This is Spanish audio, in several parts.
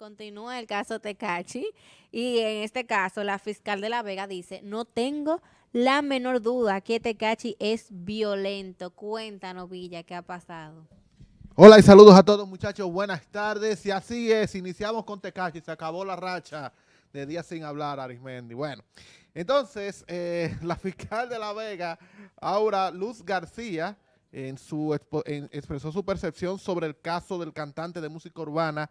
Continúa el caso Tecachi y en este caso la fiscal de La Vega dice, no tengo la menor duda que Tecachi es violento. Cuéntanos, Villa, ¿qué ha pasado? Hola y saludos a todos muchachos, buenas tardes. Y así es, iniciamos con Tecachi, se acabó la racha de días sin hablar, Arismendi. Bueno, entonces eh, la fiscal de La Vega, Aura Luz García, en su, expresó su percepción sobre el caso del cantante de música urbana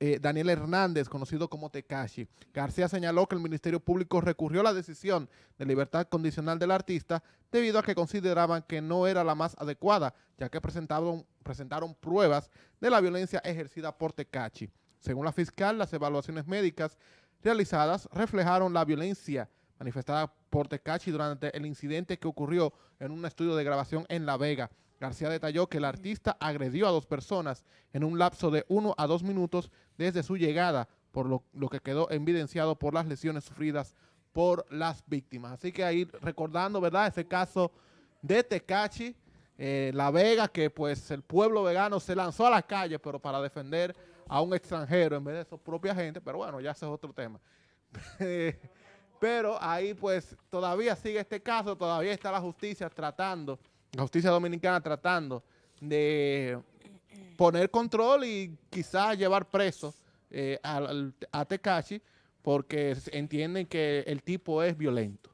eh, Daniel Hernández, conocido como Tekashi. García señaló que el Ministerio Público recurrió a la decisión de libertad condicional del artista debido a que consideraban que no era la más adecuada, ya que presentaron, presentaron pruebas de la violencia ejercida por Tekashi. Según la fiscal, las evaluaciones médicas realizadas reflejaron la violencia manifestada por Tecachi durante el incidente que ocurrió en un estudio de grabación en La Vega. García detalló que el artista agredió a dos personas en un lapso de uno a dos minutos desde su llegada, por lo, que quedó evidenciado por las lesiones sufridas por las víctimas. Así que ahí recordando, ¿verdad? Ese caso de Tecachi, eh, La Vega, que pues el pueblo vegano se lanzó a la calle, pero para defender a un extranjero en vez de su propia gente, pero bueno, ya ese es otro tema. pero ahí pues todavía sigue este caso, todavía está la justicia tratando la justicia dominicana tratando de poner control y quizás llevar preso eh, a, a porque entienden que el tipo es violento.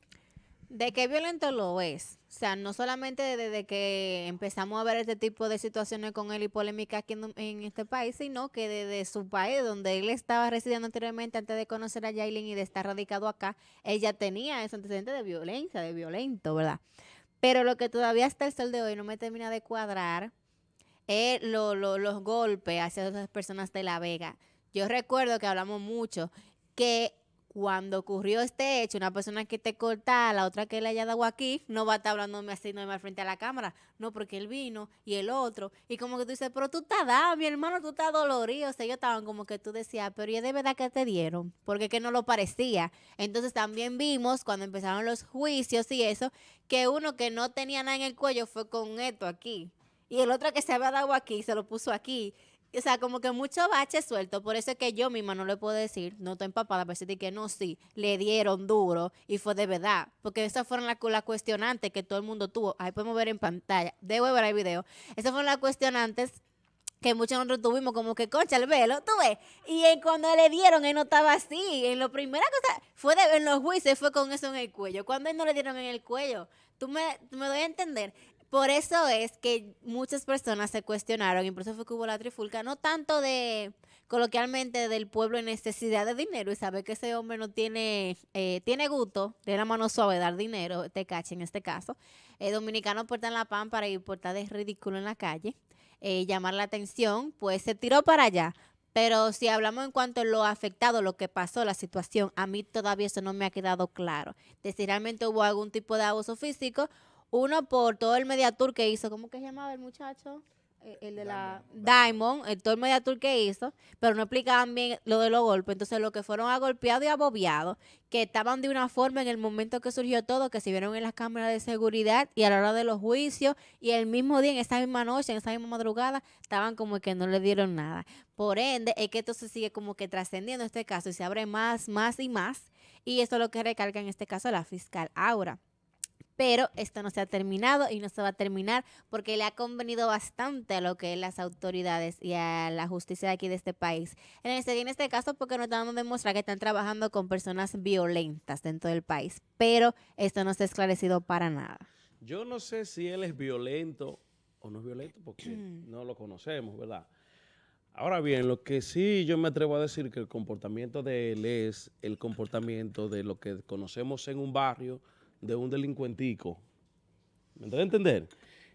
¿De qué violento lo es? O sea, no solamente desde que empezamos a ver este tipo de situaciones con él y polémicas aquí en, este país, sino que desde su país, donde él estaba residiendo anteriormente antes de conocer a Yailin y de estar radicado acá, ella tenía ese antecedente de violencia, de violento, ¿verdad? Pero lo que todavía hasta el sol de hoy no me termina de cuadrar es los golpes hacia otras personas de La Vega. Yo recuerdo que hablamos mucho que cuando ocurrió este hecho, una persona que te corta, la otra que le haya dado aquí, no va a estar hablándome así no mal frente a la cámara. No, porque él vino y el otro. Y como que tú dices, pero tú estás dado, mi hermano, tú estás dolorido. O sea, yo estaba como que tú decías, pero ¿y de verdad que te dieron? Porque que no lo parecía. Entonces también vimos cuando empezaron los juicios y eso, que uno que no tenía nada en el cuello fue con esto aquí. Y el otro que se había dado aquí, se lo puso aquí o sea, como que mucho bache suelto. Por eso es que yo misma no le puedo decir, no estoy empapada, pero sí que no, sí, le dieron duro y fue de verdad. Porque esas fueron las cuestionantes que todo el mundo tuvo. Ahí podemos ver en pantalla. Debo ver el video. Esas fueron las cuestionantes que muchos nosotros tuvimos como que concha el velo, tú ves. Y cuando le dieron, él no estaba así. En lo primera cosa, fue de, en los juicios, fue con eso en el cuello. Cuando él no le dieron en el cuello, tú me, me doy a entender. Por eso es que muchas personas se cuestionaron, y por eso fue que hubo la trifulca, no tanto de, coloquialmente, del pueblo en necesidad de dinero y saber que ese hombre no tiene, eh, tiene gusto, tiene la mano suave dar dinero, te cache en este caso. Eh, dominicano dominicanos portan la para y portar de ridículo en la calle, eh, llamar la atención, pues se tiró para allá. Pero si hablamos en cuanto a lo afectado, lo que pasó, la situación, a mí todavía eso no me ha quedado claro. De si realmente hubo algún tipo de abuso físico uno por todo el mediatur que hizo. ¿Cómo que se llamaba el muchacho? Eh, el, de la Diamond, eh, todo el mediatur que hizo, pero no explicaban bien lo de los golpes. Entonces, lo que fueron agolpeados y abobiados, que estaban de una forma en el momento que surgió todo, que se vieron en las cámaras de seguridad y a la hora de los juicios, y el mismo día, en esa misma noche, en esa misma madrugada, estaban como que no le dieron nada. Por ende, es que esto se sigue como que trascendiendo este caso y se abre más, más y más. Y eso es lo que recarga en este caso la fiscal Aura pero esto no se ha terminado y no se va a terminar porque le ha convenido bastante a lo que las autoridades y a la justicia de aquí de este país. En este, en este caso, porque nos estamos demostrar que están trabajando con personas violentas dentro del país, pero esto no se ha esclarecido para nada. Yo no sé si él es violento o no es violento porque no lo conocemos, ¿verdad? Ahora bien, lo que sí yo me atrevo a decir que el comportamiento de él es el comportamiento de lo que conocemos en un barrio, de un delincuentico. ¿Me entiendes entender?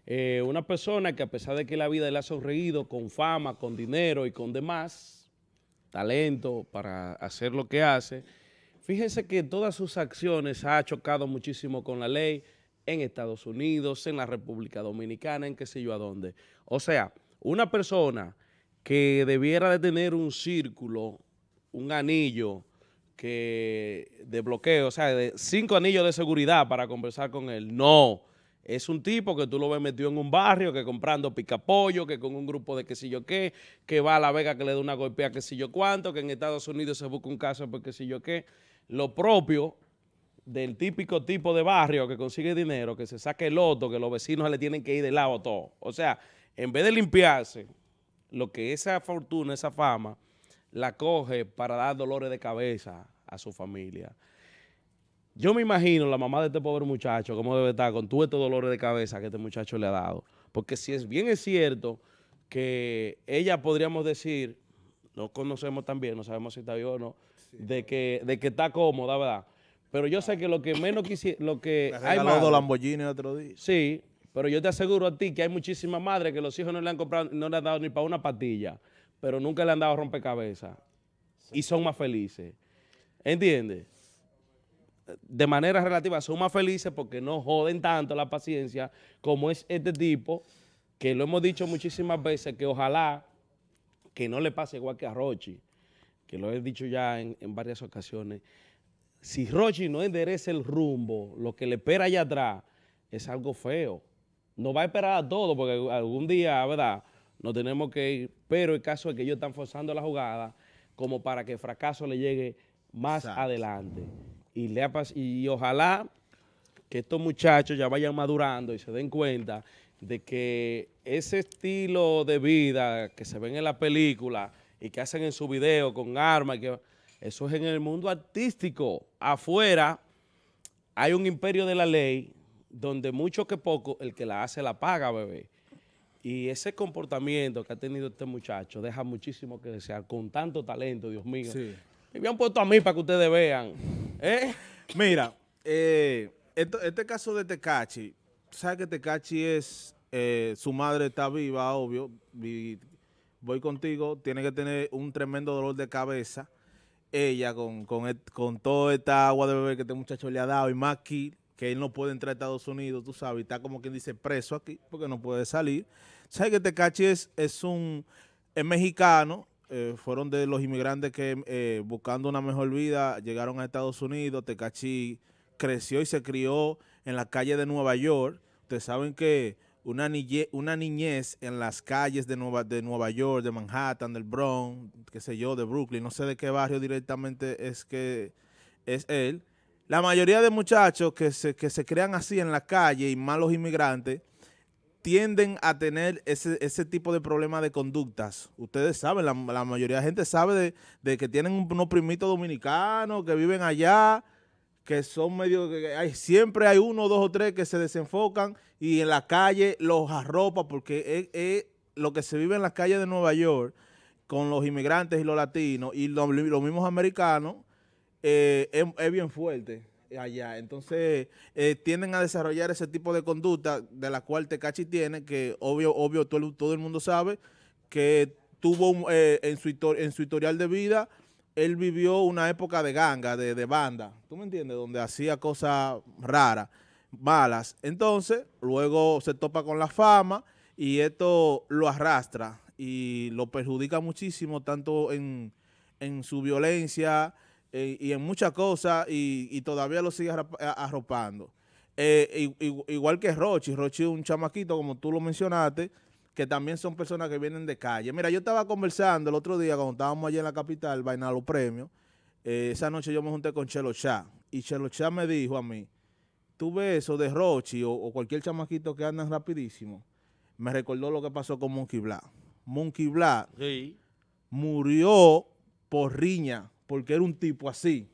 Eh, una persona que a pesar de que la vida le ha sonreído con fama, con dinero y con demás, talento para hacer lo que hace, fíjense que todas sus acciones ha chocado muchísimo con la ley en Estados Unidos, en la República Dominicana, en qué sé yo a dónde. O sea, una persona que debiera de tener un círculo, un anillo, que de bloqueo, o sea, de cinco anillos de seguridad para conversar con él. No, es un tipo que tú lo ves metido en un barrio, que comprando picapollo, que con un grupo de qué sé yo qué, que va a La Vega que le da una golpea qué sé yo cuánto, que en Estados Unidos se busca un caso por qué sé yo qué. Lo propio del típico tipo de barrio que consigue dinero, que se saque el loto, que los vecinos le tienen que ir de lado todo. O sea, en vez de limpiarse, lo que esa fortuna, esa fama la coge para dar dolores de cabeza a su familia. Yo me imagino la mamá de este pobre muchacho, cómo debe estar con todos estos dolores de cabeza que este muchacho le ha dado. Porque si es bien es cierto que ella podríamos decir, no conocemos tan bien, no sabemos si está vivo o no, de, que, de que está cómoda, ¿verdad? Pero yo sé que lo que menos quisiera, lo que... ha hay el Lamborghini otro día. Sí, pero yo te aseguro a ti que hay muchísimas madres que los hijos no le han comprado, no le han dado ni para una patilla pero nunca le han dado rompecabezas y son más felices. ¿Entiendes? De manera relativa son más felices porque no joden tanto la paciencia como es este tipo, que lo hemos dicho muchísimas veces, que ojalá que no le pase igual que a Rochi, que lo he dicho ya en, varias ocasiones. Si Rochi no endereza el rumbo, lo que le espera allá atrás es algo feo. No va a esperar a todo porque algún día, ¿verdad? no tenemos que ir, pero el caso es que ellos están forzando la jugada como para que el fracaso le llegue más adelante. Y, y ojalá que estos muchachos ya vayan madurando y se den cuenta de que ese estilo de vida que se ven en la película y que hacen en su video con armas, que eso es en el mundo artístico. Afuera hay un imperio de la ley donde mucho que poco el que la hace la paga, bebé. Y ese comportamiento que ha tenido este muchacho deja muchísimo que desear con tanto talento, Dios mío. Y Me han puesto a mí para que ustedes vean. ¿eh? Mira, eh, este caso de Tecachi, ¿sabes que Tecachi es, eh, su madre está viva, obvio, voy contigo, tiene que tener un tremendo dolor de cabeza ella con, con, toda esta agua de bebé que este muchacho le ha dado y más aquí que él no puede entrar a Estados Unidos, tú sabes, está como quien dice preso aquí porque no puede salir. ¿Sabes que Tecachi es, un es mexicano? Eh, fueron de los inmigrantes que eh, buscando una mejor vida llegaron a Estados Unidos. Tecachi creció y se crió en la calle de Nueva York. Ustedes saben que una niñez, una niñez en las calles de Nueva, de Nueva York, de Manhattan, del Bronx, qué sé yo, de Brooklyn, no sé de qué barrio directamente es que es él, la mayoría de muchachos que se, que se crean así en la calle y malos inmigrantes tienden a tener ese, tipo de problemas de conductas. Ustedes saben, la, mayoría de gente sabe de, que tienen unos primitos dominicanos que viven allá, que son medio... Que hay, siempre hay uno, dos o tres que se desenfocan y en la calle los arropa porque es, lo que se vive en las calles de Nueva York con los inmigrantes y los latinos y los mismos americanos eh, es, bien fuerte allá. Entonces, eh, tienden a desarrollar ese tipo de conducta de la cual Tecachi tiene, que obvio, obvio, todo, todo el mundo sabe que tuvo eh, en, su historial de vida, él vivió una época de ganga, de, banda, ¿tú me entiendes? Donde hacía cosas raras, malas. Entonces, luego se topa con la fama y esto lo arrastra y lo perjudica muchísimo, tanto en, en su violencia, eh, y en muchas cosas y, todavía lo sigue arropando. Eh, igual que Rochi, Rochi es un chamaquito, como tú lo mencionaste, que también son personas que vienen de calle. Mira, yo estaba conversando el otro día cuando estábamos allí en la capital, vaina los premios, eh, esa noche yo me junté con Chelo Chá, y Chelo Chá me dijo a mí, tú ves eso de Rochi o, cualquier chamaquito que anda rapidísimo, me recordó lo que pasó con Monkey Black. Monkey Black murió por riña porque era un tipo así.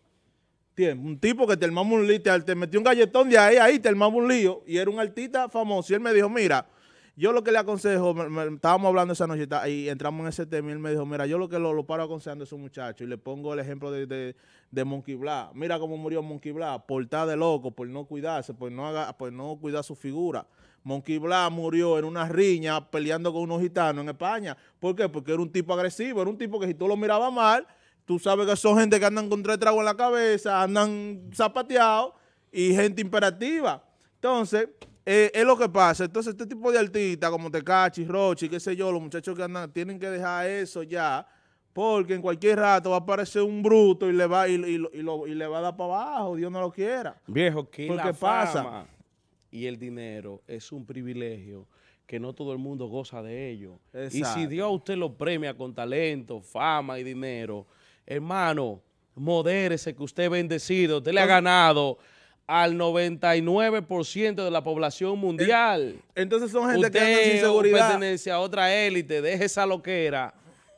Un tipo que te armamos un lío, te, metió un galletón de ahí, ahí, te armamos un lío. Y era un artista famoso. Y él me dijo, mira, yo lo que le aconsejo, estábamos hablando esa noche y entramos en ese tema y él me dijo, mira, yo lo que lo, paro aconsejando es un muchacho. Y le pongo el ejemplo de, de, Monkey Bla, Mira cómo murió Monkey Blah, por estar de loco, por no cuidarse, por no, haga, por no cuidar su figura. Monkey Bla murió en una riña peleando con unos gitanos en España. ¿Por qué? Porque era un tipo agresivo, era un tipo que si tú lo mirabas mal Tú sabes que son gente que andan con tres tragos en la cabeza, andan zapateados y gente imperativa. Entonces, eh, es lo que pasa. Entonces, este tipo de artistas como Tecachi, Rochi, qué sé yo, los muchachos que andan, tienen que dejar eso ya, porque en cualquier rato va a aparecer un bruto y le va, y, le va a dar para abajo, Dios no lo quiera. Viejo, ¿qué la pasa. y el dinero es un privilegio que no todo el mundo goza de ello. Y si Dios a usted lo premia con talento, fama y dinero, hermano, modérese que usted es bendecido, usted le ha ganado al 99% de la población mundial. Entonces son gente que anda sin seguridad. pertenece a otra élite, deje esa loquera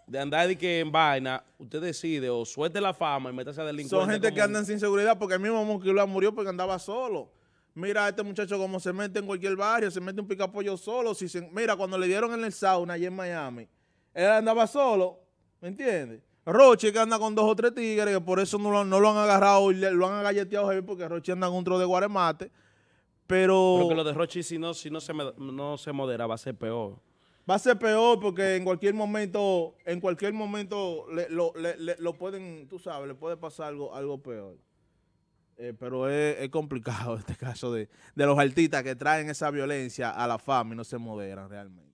de andar de que en vaina, usted decide o suelte la fama y métase a delincuente. Son gente que andan sin seguridad porque el mismo lo murió porque andaba solo. Mira a este muchacho como se mete en cualquier barrio, se mete un picapollo solo. Si se, mira, cuando le dieron en el sauna allí en Miami, él andaba solo, ¿me entiendes? Roche que anda con dos o tres tigres, que por eso no lo, han agarrado y lo han agalleteado porque Roche anda con otro de guaremate. Pero. que lo de Roche, si no, si no se, no se modera, va a ser peor. Va a ser peor porque en cualquier momento, en cualquier momento lo, pueden, tú sabes, le puede pasar algo, algo peor. Eh, pero es, complicado este caso de, de los artistas que traen esa violencia a la fama y no se moderan realmente.